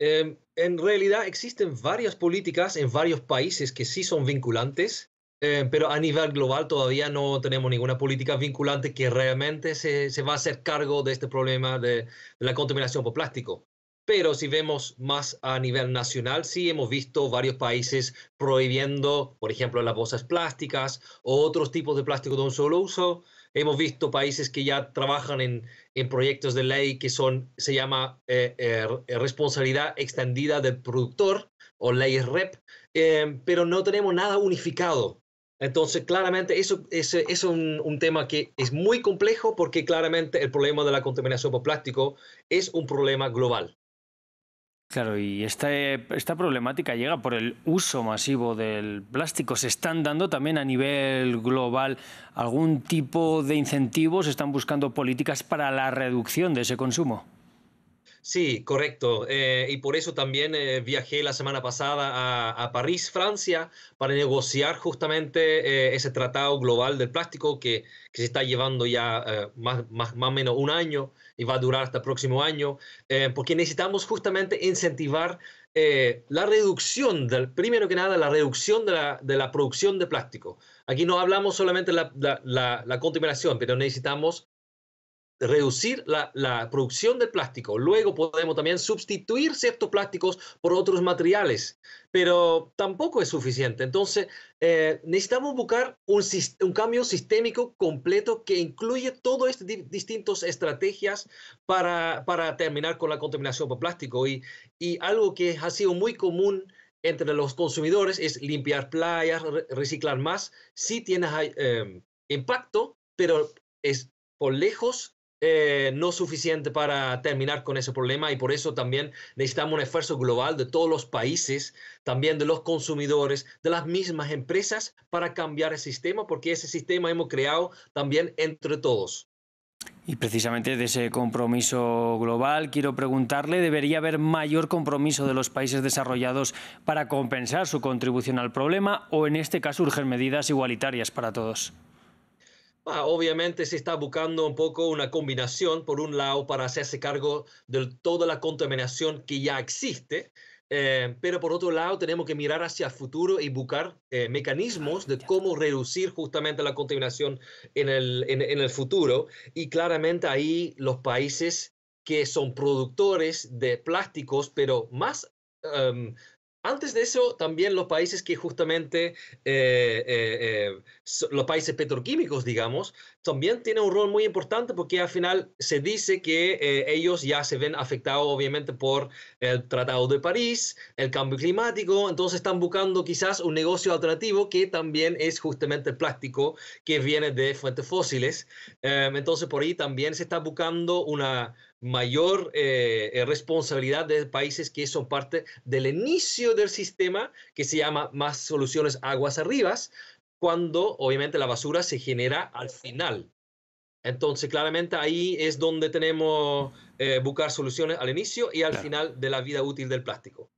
Em, en realidad existen varias políticas en varios países que sí son vinculantes, em, pero a nivel global todavía no tenemos ninguna política vinculante que realmente se, va a hacer cargo de este problema de la contaminación por plástico. Pero si vemos más a nivel nacional, sí hemos visto varios países prohibiendo, por ejemplo, las bolsas plásticas o otros tipos de plástico de un solo uso. Hemos visto países que ya trabajan en, en proyectos de ley que son, se llama eh, eh, responsabilidad extendida del productor o leyes REP, eh, pero no tenemos nada unificado. Entonces, claramente, eso, es un, tema que es muy complejo porque claramente el problema de la contaminación por plástico es un problema global. Claro, y esta, esta problemática llega por el uso masivo del plástico. ¿Se están dando también a nivel global algún tipo de incentivos? ¿Están buscando políticas para la reducción de ese consumo? Sí, correcto. Eh, y por eso también eh, viajé la semana pasada a, París, Francia, para negociar justamente eh, ese tratado global del plástico que, se está llevando ya más, más, o menos un año y va a durar hasta el próximo año, porque necesitamos justamente incentivar la reducción, del, primero que nada, la reducción de la, producción de plástico. Aquí no hablamos solamente de la, la, la contaminación, pero necesitamos reducir la, producción del plástico. Luego podemos también sustituir ciertos plásticos por otros materiales, pero tampoco es suficiente. Entonces, eh, necesitamos buscar un, cambio sistémico completo que incluye todas estas distintas estrategias para, terminar con la contaminación por plástico. Y, y algo que ha sido muy común entre los consumidores es limpiar playas, reciclar más. Sí tiene em, impacto, pero es por lejos eh, no suficiente para terminar con ese problema y por eso también necesitamos un esfuerzo global de todos los países, también de los consumidores, de las mismas empresas para cambiar el sistema, porque ese sistema hemos creado también entre todos. Y precisamente de ese compromiso global, quiero preguntarle, ¿debería haber mayor compromiso de los países desarrollados para compensar su contribución al problema o en este caso urgen medidas igualitarias para todos? Ah, obviamente se está buscando un poco una combinación, por un lado, para hacerse cargo de toda la contaminación que ya existe, eh, pero por otro lado, tenemos que mirar hacia el futuro y buscar eh, mecanismos ah, de cómo reducir justamente la contaminación en el, futuro. Y claramente ahí los países que son productores de plásticos, pero más em, antes de eso, también los países que justamente, eh, eh, eh, los países petroquímicos, digamos, también tienen un rol muy importante porque al final se dice que ellos ya se ven afectados obviamente por el Tratado de París, el cambio climático, entonces están buscando quizás un negocio alternativo que también es justamente el plástico que viene de fuentes fósiles. entonces por ahí también se está buscando una, mayor eh, eh, responsabilidad de países que son parte del inicio del sistema que se llama más soluciones aguas arriba, cuando obviamente la basura se genera al final. Entonces, claramente ahí es donde tenemos eh, buscar soluciones al inicio y al final de la vida útil del plástico.